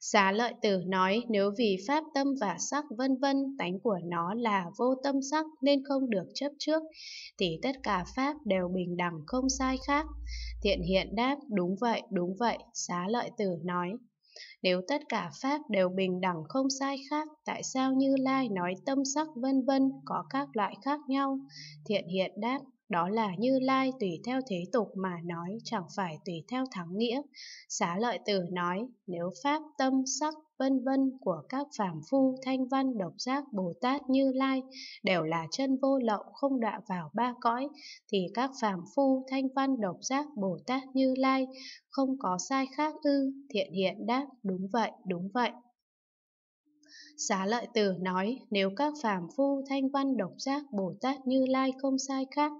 Xá lợi tử nói nếu vì pháp tâm và sắc vân vân tánh của nó là vô tâm sắc nên không được chấp trước, thì tất cả pháp đều bình đẳng không sai khác. Thiện hiện đáp đúng vậy, đúng vậy, xá lợi tử nói. Nếu tất cả pháp đều bình đẳng không sai khác, tại sao Như Lai nói tâm sắc vân vân có các loại khác nhau? Thiện hiện đáp, đó là Như Lai tùy theo thế tục mà nói chẳng phải tùy theo thắng nghĩa. Xá lợi tử nói, nếu pháp tâm sắc vân vân của các phàm phu thanh văn độc giác Bồ Tát Như Lai đều là chân vô lậu không đọa vào ba cõi thì các phàm phu thanh văn độc giác Bồ Tát Như Lai không có sai khác ư? Thiện hiện đáp đúng vậy, đúng vậy. Xá lợi tử nói, nếu các phàm phu thanh văn độc giác Bồ Tát Như Lai không sai khác,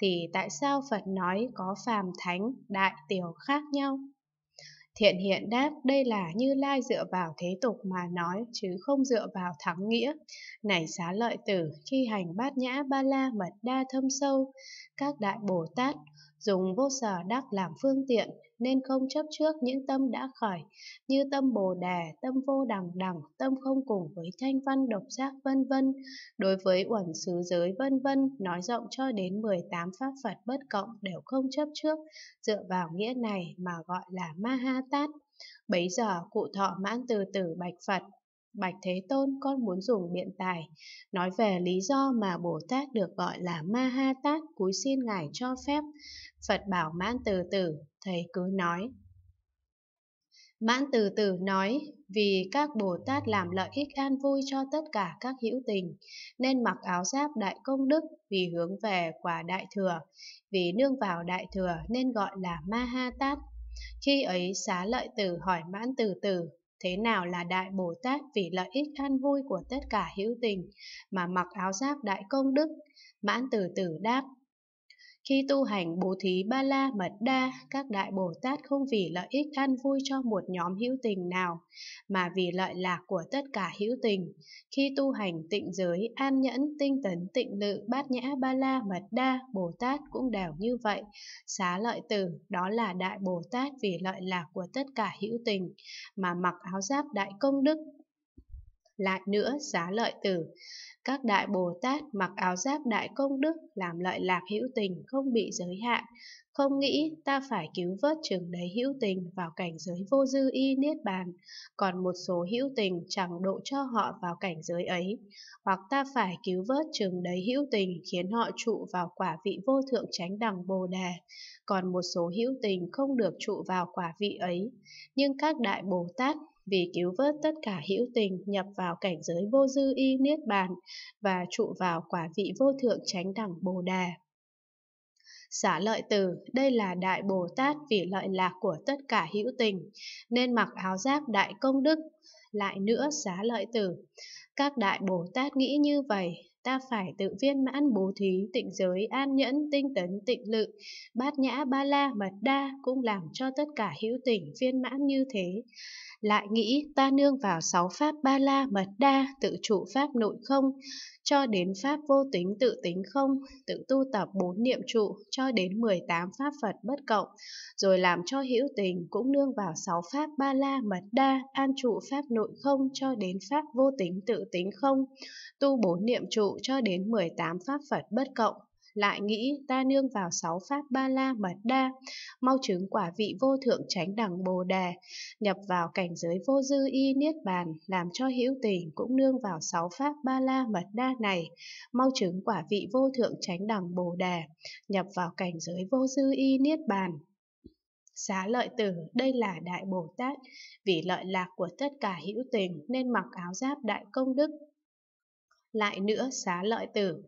thì tại sao Phật nói có phàm thánh, đại tiểu khác nhau? Thiện hiện đáp đây là Như Lai dựa vào thế tục mà nói chứ không dựa vào thắng nghĩa. Này xá lợi tử, khi hành bát nhã ba la mật đa thâm sâu, các đại Bồ Tát dùng vô sở đắc làm phương tiện nên không chấp trước những tâm đã khởi, như tâm Bồ Đề, tâm vô đẳng đẳng, tâm không cùng với thanh văn độc giác vân vân. Đối với uẩn xứ giới vân vân, nói rộng cho đến 18 pháp Phật bất cộng đều không chấp trước, dựa vào nghĩa này mà gọi là Ma Ha Tát. Bấy giờ cụ thọ mãn từ từ bạch Phật, Bạch Thế Tôn con muốn dùng biện tài, nói về lý do mà Bồ Tát được gọi là Ma Ha Tát cúi xin Ngài cho phép. Phật bảo mãn từ từ thầy cứ nói. Mãn từ từ nói, vì các Bồ Tát làm lợi ích an vui cho tất cả các hữu tình, nên mặc áo giáp đại công đức vì hướng về quả đại thừa, vì nương vào đại thừa nên gọi là Ma Ha Tát. Khi ấy xá lợi tử hỏi mãn từ từ, thế nào là đại Bồ Tát vì lợi ích an vui của tất cả hữu tình mà mặc áo giáp đại công đức? Mãn từ từ đáp, khi tu hành bố thí ba la mật đa, các đại Bồ Tát không vì lợi ích an vui cho một nhóm hữu tình nào, mà vì lợi lạc của tất cả hữu tình. Khi tu hành tịnh giới, an nhẫn, tinh tấn, tịnh lự, bát nhã ba la mật đa, Bồ Tát cũng đều như vậy. Xá lợi tử, đó là đại Bồ Tát vì lợi lạc của tất cả hữu tình, mà mặc áo giáp đại công đức, lại nữa giá lợi tử. Các đại Bồ Tát mặc áo giáp đại công đức làm lợi lạc hữu tình không bị giới hạn, không nghĩ ta phải cứu vớt trường đấy hữu tình vào cảnh giới vô dư y niết bàn, còn một số hữu tình chẳng độ cho họ vào cảnh giới ấy, hoặc ta phải cứu vớt trường đấy hữu tình khiến họ trụ vào quả vị vô thượng chánh đẳng Bồ đề, còn một số hữu tình không được trụ vào quả vị ấy. Nhưng các đại Bồ Tát vì cứu vớt tất cả hữu tình nhập vào cảnh giới vô dư y niết bàn và trụ vào quả vị vô thượng chánh đẳng Bồ đề Xả lợi từ, đây là Đại Bồ Tát vì lợi lạc của tất cả hữu tình, nên mặc áo giáp đại công đức. Lại nữa xá lợi tử, các Đại Bồ Tát nghĩ như vậy, ta phải tự viên mãn bố thí, tịnh giới, an nhẫn, tinh tấn, tịnh lự, bát nhã, ba la, mật đa cũng làm cho tất cả hữu tình viên mãn như thế lại nghĩ ta nương vào sáu pháp ba la mật đa tự trụ pháp nội không cho đến pháp vô tính tự tính không tự tu tập bốn niệm trụ cho đến 18 pháp Phật bất cộng rồi làm cho hữu tình cũng nương vào sáu pháp ba la mật đa an trụ pháp nội không cho đến pháp vô tính tự tính không tu bốn niệm trụ cho đến 18 pháp Phật bất cộng lại nghĩ ta nương vào sáu pháp ba la mật đa, mau chứng quả vị vô thượng chánh đẳng bồ đề, nhập vào cảnh giới vô dư y niết bàn, làm cho hữu tình cũng nương vào sáu pháp ba la mật đa này, mau chứng quả vị vô thượng chánh đẳng bồ đề, nhập vào cảnh giới vô dư y niết bàn, Xá lợi tử, đây là Đại Bồ Tát, vì lợi lạc của tất cả hữu tình nên mặc áo giáp đại công đức. Lại nữa xá lợi tử,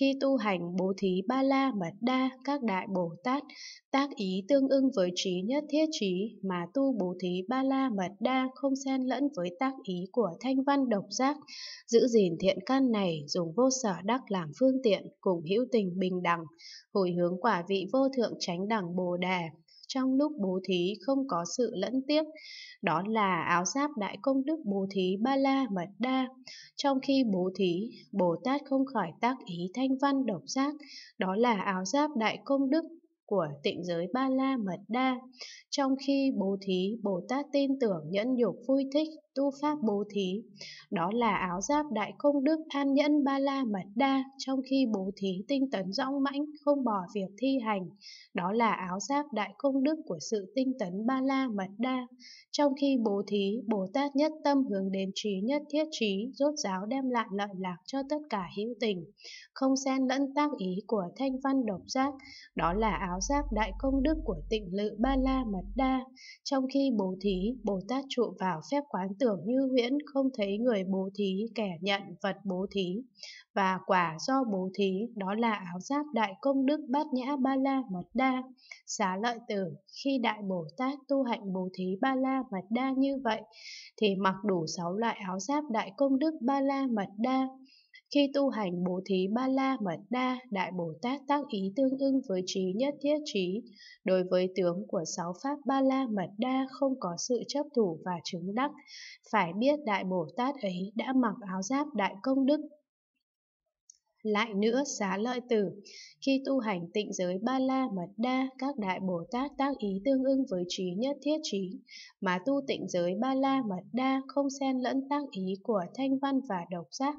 khi tu hành bố thí ba la mật đa các đại Bồ Tát, tác ý tương ưng với trí nhất thiết trí mà tu bố thí ba la mật đa không xen lẫn với tác ý của thanh văn độc giác, giữ gìn thiện căn này dùng vô sở đắc làm phương tiện cùng hữu tình bình đẳng, hồi hướng quả vị vô thượng chánh đẳng Bồ đề trong lúc bố thí không có sự lẫn tiếc, đó là áo giáp đại công đức bố thí ba la mật đa. Trong khi bố thí, Bồ Tát không khỏi tác ý thanh văn độc giác, đó là áo giáp đại công đức của tịnh giới ba la mật đa trong khi bố thí bồ tát tin tưởng nhẫn nhục vui thích tu pháp bố thí. Đó là áo giáp đại công đức an nhẫn ba la mật đa trong khi bố thí tinh tấn rõng mãnh không bỏ việc thi hành. Đó là áo giáp đại công đức của sự tinh tấn ba la mật đa. Trong khi bố thí, Bồ Tát nhất tâm hướng đến trí nhất thiết trí, rốt giáo đem lại lợi lạc cho tất cả hữu tình, không xen lẫn tác ý của thanh văn độc giác. Đó là áo giáp đại công đức của tịnh lự ba la mật đa. Trong khi bố thí, Bồ Tát trụ vào phép quán tưởng tưởng như huyễn không thấy người bố thí kẻ nhận vật bố thí, và quả do bố thí đó là áo giáp đại công đức bát nhã ba la mật đa. Xá lợi tử, khi đại Bồ Tát tu hạnh bố thí ba la mật đa như vậy, thì mặc đủ sáu loại áo giáp đại công đức ba la mật đa, khi tu hành bố thí ba la mật đa, Đại Bồ Tát tác ý tương ưng với trí nhất thiết trí. Đối với tướng của sáu pháp ba la mật đa không có sự chấp thủ và chứng đắc. Phải biết Đại Bồ Tát ấy đã mặc áo giáp Đại Công Đức lại nữa xá lợi tử, khi tu hành tịnh giới ba la mật đa, các đại Bồ Tát tác ý tương ưng với trí nhất thiết trí, mà tu tịnh giới ba la mật đa không xen lẫn tác ý của thanh văn và độc giác,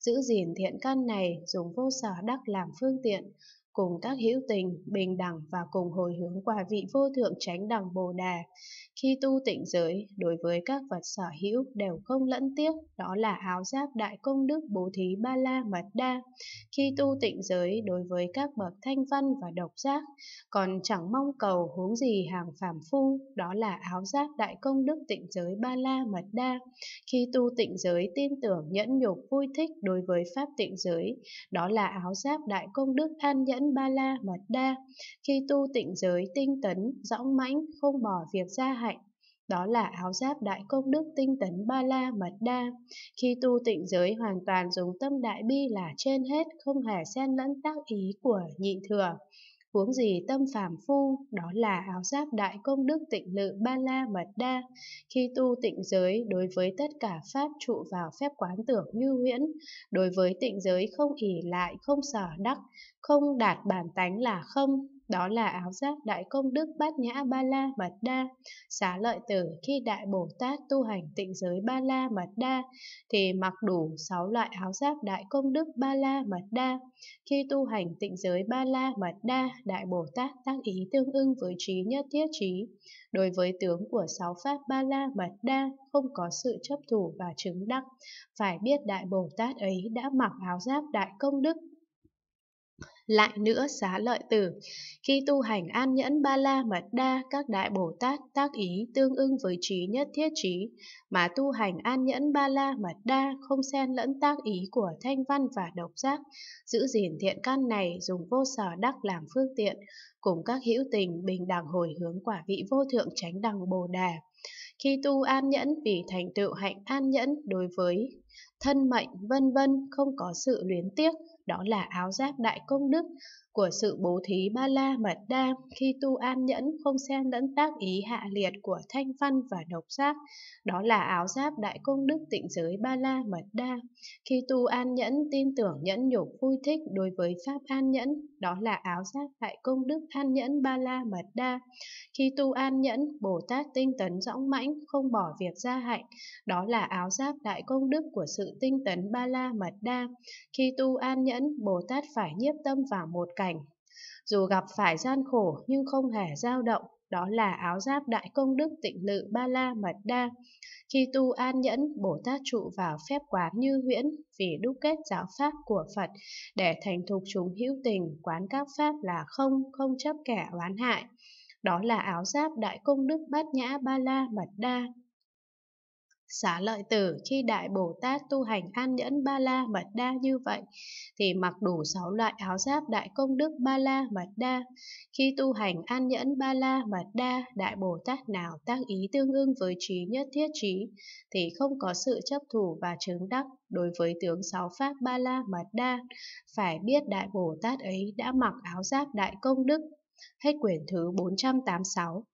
giữ gìn thiện căn này dùng vô sở đắc làm phương tiện, cùng tác hữu tình, bình đẳng và cùng hồi hướng quả vị vô thượng tránh đẳng Bồ Đà. Khi tu tịnh giới, đối với các vật sở hữu đều không lẫn tiếc, đó là áo giáp đại công đức bố thí ba la mật đa. Khi tu tịnh giới, đối với các bậc thanh văn và độc giác, còn chẳng mong cầu hướng gì hàng phàm phu, đó là áo giáp đại công đức tịnh giới ba la mật đa. Khi tu tịnh giới tin tưởng nhẫn nhục vui thích đối với pháp tịnh giới, đó là áo giáp đại công đức an nhẫn thân ba la mật đa khi tu tịnh giới tinh tấn dõng mãnh không bỏ việc gia hạnh đó là áo giáp đại công đức tinh tấn ba la mật đa khi tu tịnh giới hoàn toàn dùng tâm đại bi là trên hết không hề xen lẫn tác ý của nhị thừa huống gì tâm phàm phu, đó là áo giáp đại công đức tịnh lự ba la mật đa. Khi tu tịnh giới, đối với tất cả pháp trụ vào phép quán tưởng như huyễn, đối với tịnh giới không ỉ lại, không sở đắc, không đạt bản tánh là không, đó là áo giáp đại công đức bát nhã ba la mật đa xá lợi tử khi đại bồ tát tu hành tịnh giới ba la mật đa thì mặc đủ sáu loại áo giáp đại công đức ba la mật đa khi tu hành tịnh giới ba la mật đa đại bồ tát tác ý tương ưng với trí nhất thiết trí đối với tướng của sáu pháp ba la mật đa không có sự chấp thủ và chứng đắc phải biết đại bồ tát ấy đã mặc áo giáp đại công đức lại nữa xá lợi tử. Khi tu hành an nhẫn ba la mật đa, các đại Bồ Tát tác ý tương ưng với trí nhất thiết trí, mà tu hành an nhẫn ba la mật đa không xen lẫn tác ý của thanh văn và độc giác, giữ gìn thiện căn này dùng vô sở đắc làm phương tiện, cùng các hữu tình bình đẳng hồi hướng quả vị vô thượng chánh đẳng Bồ Đà. Khi tu an nhẫn vì thành tựu hạnh an nhẫn đối với thân mệnh vân vân không có sự luyến tiếc đó là áo giáp đại công đức của sự bố thí ba la mật đa khi tu an nhẫn không xen lẫn tác ý hạ liệt của thanh văn và độc giác đó là áo giáp đại công đức tịnh giới ba la mật đa khi tu an nhẫn tin tưởng nhẫn nhục vui thích đối với pháp an nhẫn đó là áo giáp đại công đức an nhẫn ba la mật đa khi tu an nhẫn bồ tát tinh tấn dõng mãnh không bỏ việc gia hạnh đó là áo giáp đại công đức của sự tinh tấn ba la mật đa khi tu an nhẫn nhẫn, Bồ Tát phải nhiếp tâm vào một cảnh. Dù gặp phải gian khổ nhưng không hề dao động, đó là áo giáp đại công đức tịnh lự ba la mật đa. Khi tu an nhẫn, Bồ Tát trụ vào phép quán như huyễn vì đúc kết giáo pháp của Phật để thành thục chúng hữu tình, quán các pháp là không, không chấp kẻ oán hại. Đó là áo giáp đại công đức bát nhã ba la mật đa xá lợi tử khi đại bồ tát tu hành an nhẫn ba la mật đa như vậy thì mặc đủ sáu loại áo giáp đại công đức ba la mật đa khi tu hành an nhẫn ba la mật đa đại bồ tát nào tác ý tương ưng với trí nhất thiết trí thì không có sự chấp thủ và chứng đắc đối với tướng sáu pháp ba la mật đa phải biết đại bồ tát ấy đã mặc áo giáp đại công đức hết quyển thứ 486